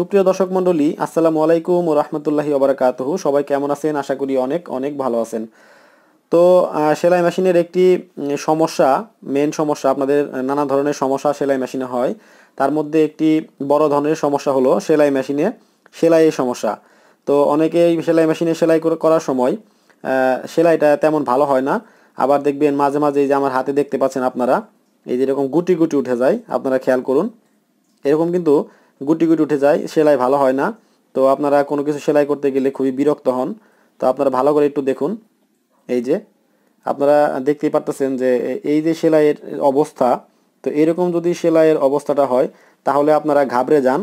সুপ্রিয় দর্শক মন্ডলী আসসালামু আলাইকুম ও রহমতুল্লাহি ওবরাকাতহ সবাই কেমন আছেন আশা করি অনেক অনেক ভালো আছেন তো সেলাই মেশিনের একটি সমস্যা মেন সমস্যা আপনাদের নানা ধরনের সমস্যা সেলাই মেশিনে হয় তার মধ্যে একটি বড় ধরনের সমস্যা হলো সেলাই মেশিনে সেলাইয়ের সমস্যা তো অনেকেই সেলাই মেশিনে সেলাই করার সময় সেলাইটা তেমন ভালো হয় না আবার দেখবেন মাঝে মাঝে এই যে আমার হাতে দেখতে পাচ্ছেন আপনারা এই যেরকম গুটি গুটি উঠে যায় আপনারা খেয়াল করুন এরকম কিন্তু গুটি গুটি উঠে যায় সেলাই ভালো হয় না তো আপনারা কোনো কিছু সেলাই করতে গেলে খুবই বিরক্ত হন তো আপনারা ভালো করে একটু দেখুন এই যে আপনারা দেখতেই পারতেছেন যে এই যে সেলাইয়ের অবস্থা তো এরকম যদি সেলাইয়ের অবস্থাটা হয় তাহলে আপনারা ঘাবড়ে যান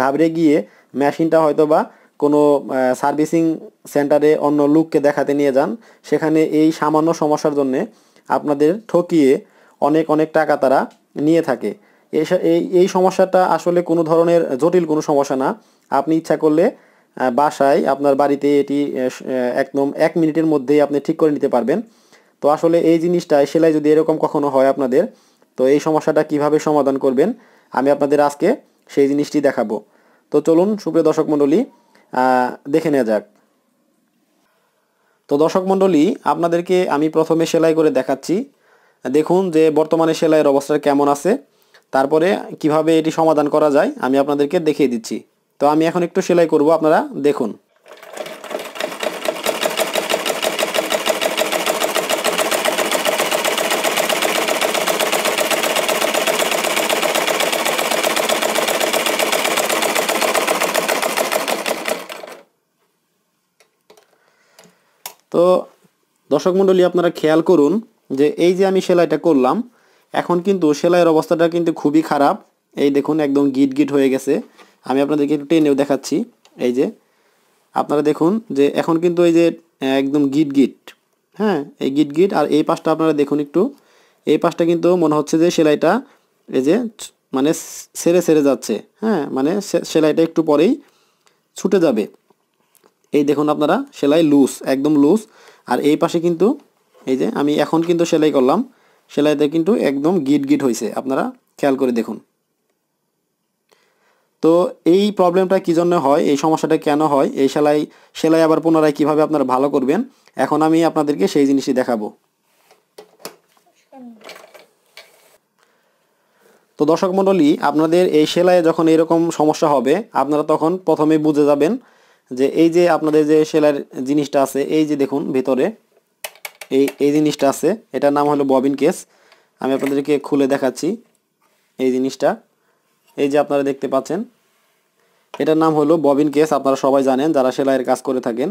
ঘাবড়ে গিয়ে মেশিনটা হয়তো বা কোনো সার্ভিসিং সেন্টারে অন্য লুককে দেখাতে নিয়ে যান সেখানে এই সামান্য সমস্যার জন্যে আপনাদের ঠকিয়ে অনেক অনেক টাকা তারা নিয়ে থাকে এই এই সমস্যাটা আসলে কোনো ধরনের জটিল কোনো সমস্যা না আপনি ইচ্ছা করলে বাসায় আপনার বাড়িতে এটি একদম এক মিনিটের মধ্যেই আপনি ঠিক করে নিতে পারবেন তো আসলে এই জিনিসটা সেলাই যদি এরকম কখনো হয় আপনাদের তো এই সমস্যাটা কিভাবে সমাধান করবেন আমি আপনাদের আজকে সেই জিনিসটি দেখাবো তো চলুন সুপ্রিয় দর্শক মণ্ডলী দেখে নেওয়া যাক তো দর্শক মণ্ডলী আপনাদেরকে আমি প্রথমে সেলাই করে দেখাচ্ছি দেখুন যে বর্তমানে সেলাইয়ের অবস্থা কেমন আছে তারপরে কিভাবে এটি সমাধান করা যায় আমি আপনাদেরকে দেখিয়ে দিচ্ছি তো আমি এখন একটু সেলাই করব আপনারা দেখুন তো দর্শক মণ্ডলী আপনারা খেয়াল করুন যে এই যে আমি সেলাইটা করলাম এখন কিন্তু সেলাইয়ের অবস্থাটা কিন্তু খুবই খারাপ এই দেখুন একদম গিট গিট হয়ে গেছে আমি আপনাদেরকে একটু টেনেও দেখাচ্ছি এই যে আপনারা দেখুন যে এখন কিন্তু এই যে একদম গিট গিট হ্যাঁ এই গিট গিট আর এই পাশটা আপনারা দেখুন একটু এই পাশটা কিন্তু মনে হচ্ছে যে সেলাইটা এই যে মানে সেরে সেরে যাচ্ছে হ্যাঁ মানে সেলাইটা একটু পরেই ছুটে যাবে এই দেখুন আপনারা সেলাই লুজ একদম লুজ আর এই পাশে কিন্তু এই যে আমি এখন কিন্তু সেলাই করলাম সেলাইতে কিন্তু একদম গিট গিট হয়েছে আপনারা খেয়াল করে দেখুন তো এই প্রবলেমটা কী জন্য হয় এই সমস্যাটা কেন হয় এই সেলাই সেলাই আবার পুনরায় কিভাবে আপনারা ভালো করবেন এখন আমি আপনাদেরকে সেই জিনিসই দেখাবো তো দর্শক মণ্ডলী আপনাদের এই সেলাইয়ে যখন এরকম সমস্যা হবে আপনারা তখন প্রথমে বুঝে যাবেন যে এই যে আপনাদের যে সেলাইয়ের জিনিসটা আছে এই যে দেখুন ভিতরে এই এই জিনিসটা আছে এটার নাম হলো ববিন কেস আমি আপনাদেরকে খুলে দেখাচ্ছি এই জিনিসটা এই যে আপনারা দেখতে পাচ্ছেন এটার নাম হলো ববিন কেস আপনারা সবাই জানেন যারা সেলাইয়ের কাজ করে থাকেন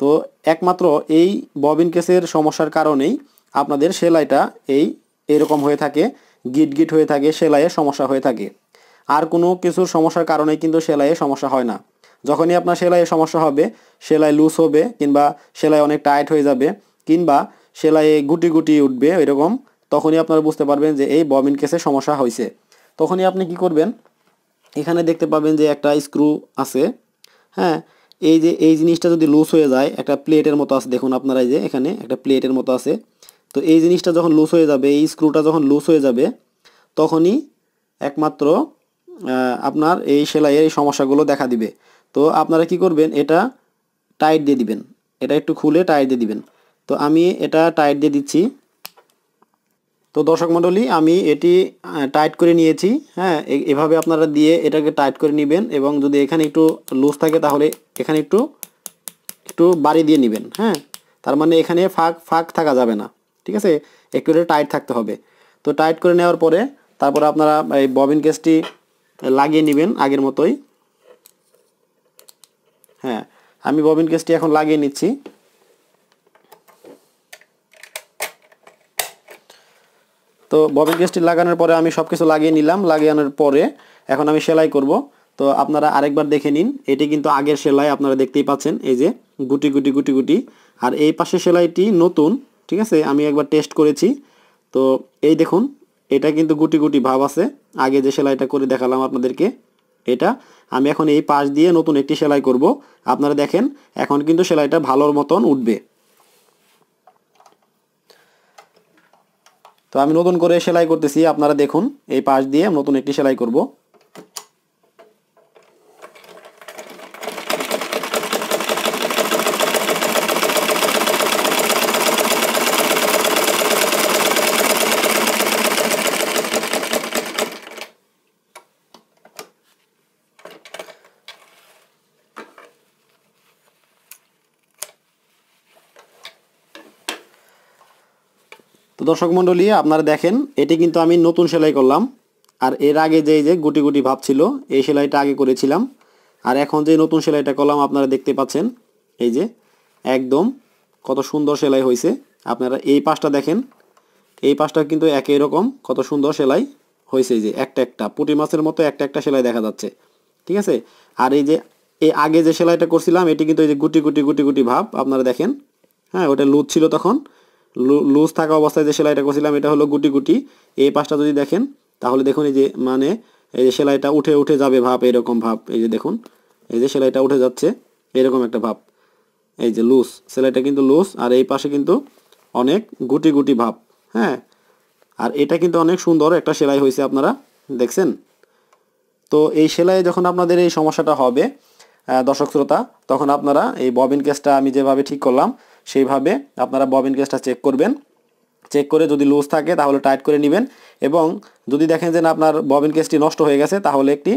তো একমাত্র এই ববিন কেসের সমস্যার কারণেই আপনাদের সেলাইটা এই এরকম হয়ে থাকে গিট গিট হয়ে থাকে সেলাইয়ের সমস্যা হয়ে থাকে আর কোনো কিছুর সমস্যার কারণে কিন্তু সেলাইয়ে সমস্যা হয় না যখনই আপনার সেলাইয়ে সমস্যা হবে সেলাই লুজ হবে কিংবা সেলাই অনেক টাইট হয়ে যাবে কিংবা সেলাইয়ে গুটি গুটি উঠবে এরকম তখনই আপনারা বুঝতে পারবেন যে এই ববিন কেসে সমস্যা হয়েছে তখনই আপনি কি করবেন এখানে দেখতে পাবেন যে একটা স্ক্রু আছে হ্যাঁ এই যে এই জিনিসটা যদি লুজ হয়ে যায় একটা প্লেটের মতো আছে দেখুন আপনারা এই যে এখানে একটা প্লেটের মতো আছে তো এই জিনিসটা যখন লুজ হয়ে যাবে এই স্ক্রুটা যখন লুজ হয়ে যাবে তখনই একমাত্র আপনার এই সেলাইয়ের এই সমস্যাগুলো দেখা দিবে তো আপনারা কি করবেন এটা টাইট দিয়ে দিবেন এটা একটু খুলে টাইট দিয়ে দিবেন তো আমি এটা টাইট দিয়ে দিচ্ছি তো দর্শক মণ্ডলী আমি এটি টাইট করে নিয়েছি হ্যাঁ এভাবে আপনারা দিয়ে এটাকে টাইট করে নেবেন এবং যদি এখানে একটু লুজ থাকে তাহলে এখানে একটু একটু বাড়ি দিয়ে নেবেন হ্যাঁ তার মানে এখানে ফাঁক ফাঁক থাকা যাবে না ঠিক আছে একটু টাইট থাকতে হবে তো টাইট করে নেওয়ার পরে তারপরে আপনারা এই ববিন কেসটি লাগিয়ে নেবেন আগের মতোই হ্যাঁ আমি ববিন কেসটি এখন লাগিয়ে নিচ্ছি তো ববিন কেসটি লাগানোর পরে আমি সব কিছু লাগিয়ে নিলাম লাগানোর পরে এখন আমি সেলাই করব তো আপনারা আরেকবার দেখে নিন এটি কিন্তু আগের সেলাই আপনারা দেখতেই পাচ্ছেন এই যে গুটি গুটি গুটি গুটি আর এই পাশে সেলাইটি নতুন ঠিক আছে আমি একবার টেস্ট করেছি তো এই দেখুন এটা কিন্তু গুটি গুটি ভাব আছে আগে যে সেলাইটা করে দেখালাম আপনাদেরকে এটা আমি এখন এই পাশ দিয়ে নতুন একটি সেলাই করব আপনারা দেখেন এখন কিন্তু সেলাইটা ভালোর মতন উঠবে তো আমি নতুন করে সেলাই করতেছি আপনারা দেখুন এই পাশ দিয়ে নতুন একটি সেলাই করব দর্শক মণ্ডলী আপনারা দেখেন এটি কিন্তু আমি নতুন সেলাই করলাম আর এর আগে যে যে গুটি গুটি ভাব ছিল এই সেলাইটা আগে করেছিলাম আর এখন যে নতুন সেলাইটা করলাম আপনারা দেখতে পাচ্ছেন এই যে একদম কত সুন্দর সেলাই হয়েছে আপনারা এই পাশটা দেখেন এই পাশটা কিন্তু একই রকম কত সুন্দর সেলাই হয়েছে এই যে একটা একটা পুটি মাছের মতো একটা একটা সেলাই দেখা যাচ্ছে ঠিক আছে আর এই যে এই আগে যে সেলাইটা করছিলাম এটি কিন্তু এই যে গুটি গুটি গুটি গুটি ভাব আপনারা দেখেন হ্যাঁ ওটা লুজ ছিল তখন লুজ থাকা অবস্থায় যে সেলাইটা করছিলাম এটা হলো গুটি গুটি এই পাশটা যদি দেখেন তাহলে দেখুন এই যে মানে এই যে সেলাইটা উঠে উঠে যাবে ভাব এরকম ভাব এই যে দেখুন এই যে সেলাইটা উঠে যাচ্ছে এরকম একটা ভাব এই যে লুজ সেলাইটা কিন্তু লুজ আর এই পাশে কিন্তু অনেক গুটি গুটি ভাব হ্যাঁ আর এটা কিন্তু অনেক সুন্দর একটা সেলাই হয়েছে আপনারা দেখছেন তো এই সেলাই যখন আপনাদের এই সমস্যাটা হবে দর্শক শ্রোতা তখন আপনারা এই ববিন কেসটা আমি যেভাবে ঠিক করলাম সেইভাবে আপনারা ববিন কেসটা চেক করবেন চেক করে যদি লুজ থাকে তাহলে টাইট করে নেবেন এবং যদি দেখেন যে আপনার ববিন কেসটি নষ্ট হয়ে গেছে তাহলে একটি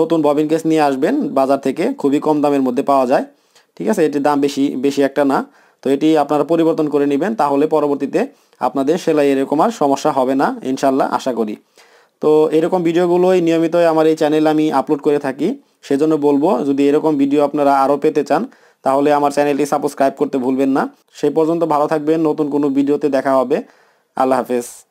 নতুন ববিন কেস নিয়ে আসবেন বাজার থেকে খুবই কম দামের মধ্যে পাওয়া যায় ঠিক আছে এটির দাম বেশি বেশি একটা না তো এটি আপনারা পরিবর্তন করে নেবেন তাহলে পরবর্তীতে আপনাদের সেলাই এরকম আর সমস্যা হবে না ইনশাল্লাহ আশা করি তো এরকম ভিডিওগুলোই নিয়মিতই আমার এই চ্যানেলে আমি আপলোড করে থাকি সেজন্য বলবো যদি এরকম ভিডিও আপনারা আরও পেতে চান তাহলে আমার চ্যানেলটি সাবস্ক্রাইব করতে ভুলবেন না সেই পর্যন্ত ভালো থাকবেন নতুন কোনো ভিডিওতে দেখা হবে আল্লাহ হাফেজ